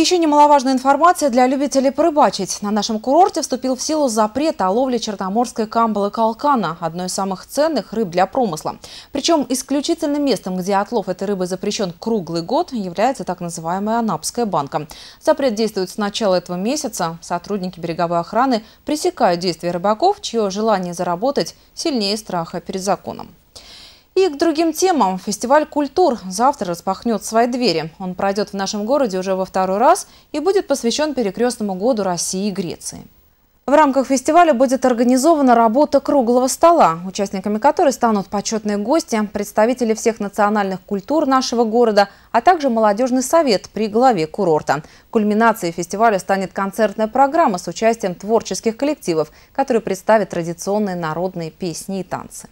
еще немаловажная информация для любителей порыбачить. На нашем курорте вступил в силу запрет о ловле черноморской камбалы калкана, одной из самых ценных рыб для промысла. Причем исключительным местом, где отлов этой рыбы запрещен круглый год, является так называемая Анапская банка. Запрет действует с начала этого месяца. Сотрудники береговой охраны пресекают действия рыбаков, чье желание заработать сильнее страха перед законом. И к другим темам. Фестиваль «Культур» завтра распахнет свои двери. Он пройдет в нашем городе уже во второй раз и будет посвящен перекрестному году России и Греции. В рамках фестиваля будет организована работа круглого стола, участниками которой станут почетные гости, представители всех национальных культур нашего города, а также молодежный совет при главе курорта. Кульминацией фестиваля станет концертная программа с участием творческих коллективов, которые представят традиционные народные песни и танцы.